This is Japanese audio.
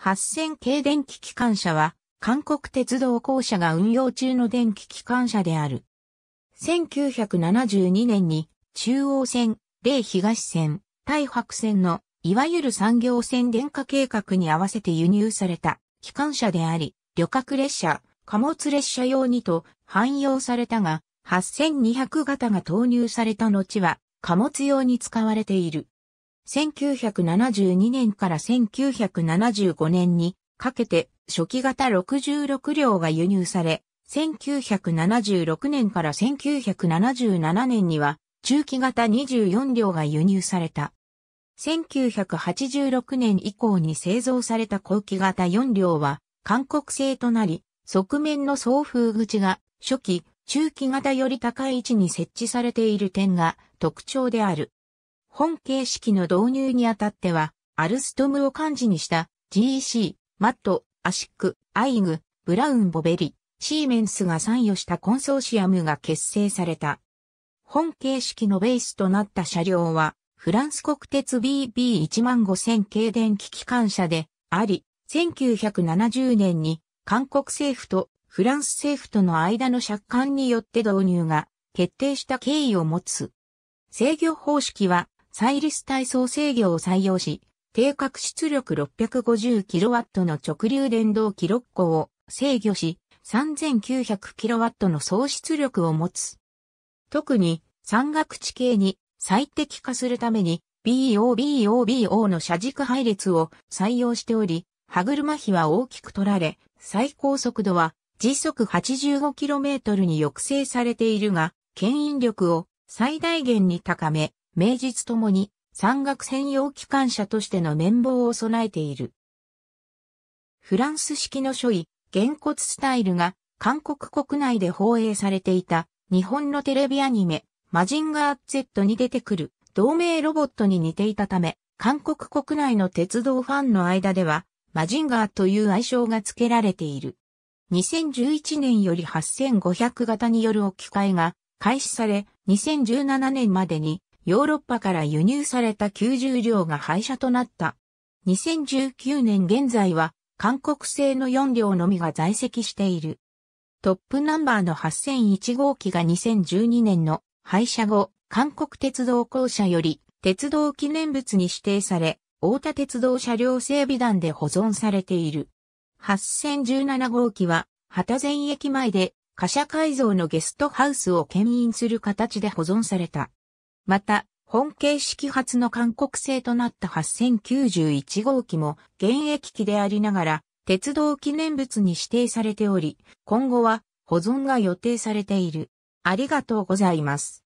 8000系電気機関車は、韓国鉄道公社が運用中の電気機関車である。1972年に、中央線、霊東線、大白線の、いわゆる産業線電化計画に合わせて輸入された機関車であり、旅客列車、貨物列車用にと汎用されたが、8200型が投入された後は貨物用に使われている。1972年から1975年にかけて初期型66両が輸入され、1976年から1977年には中期型24両が輸入された。1986年以降に製造された後期型4両は韓国製となり、側面の送風口が初期、中期型より高い位置に設置されている点が特徴である。本形式の導入にあたっては、アルストムを漢字にした GEC、マット、アシック、アイグ、ブラウン・ボベリ、シーメンスが参与したコンソーシアムが結成された。本形式のベースとなった車両は、フランス国鉄 BB15000 系電気機関車であり、1970年に韓国政府とフランス政府との間の借款によって導入が決定した経緯を持つ。制御方式はサイリス体操制御を採用し、定格出力 650kW の直流電動機6個を制御し、3900kW の総出力を持つ。特に山岳地形に最適化するために BOBOBO の車軸配列を採用しており、歯車比は大きく取られ、最高速度は時速 85km に抑制されているが、牽引力を最大限に高め、名実ともに山岳専用機関車としての綿棒を備えている。フランス式の書位、原骨スタイルが韓国国内で放映されていた日本のテレビアニメ、マジンガー Z に出てくる同名ロボットに似ていたため、韓国国内の鉄道ファンの間では、マジンガーという愛称が付けられている。2011年より8500型による置き換えが開始され、2017年までにヨーロッパから輸入された90両が廃車となった。2019年現在は、韓国製の4両のみが在籍している。トップナンバーの8001号機が2012年の廃車後、韓国鉄道公社より鉄道記念物に指定され、大田鉄道車両整備団で保存されている。8017号機は、旗前駅前で、貨車改造のゲストハウスを牽引する形で保存された。また、本形式発の韓国製となった8091号機も現役機でありながら、鉄道記念物に指定されており、今後は保存が予定されている。ありがとうございます。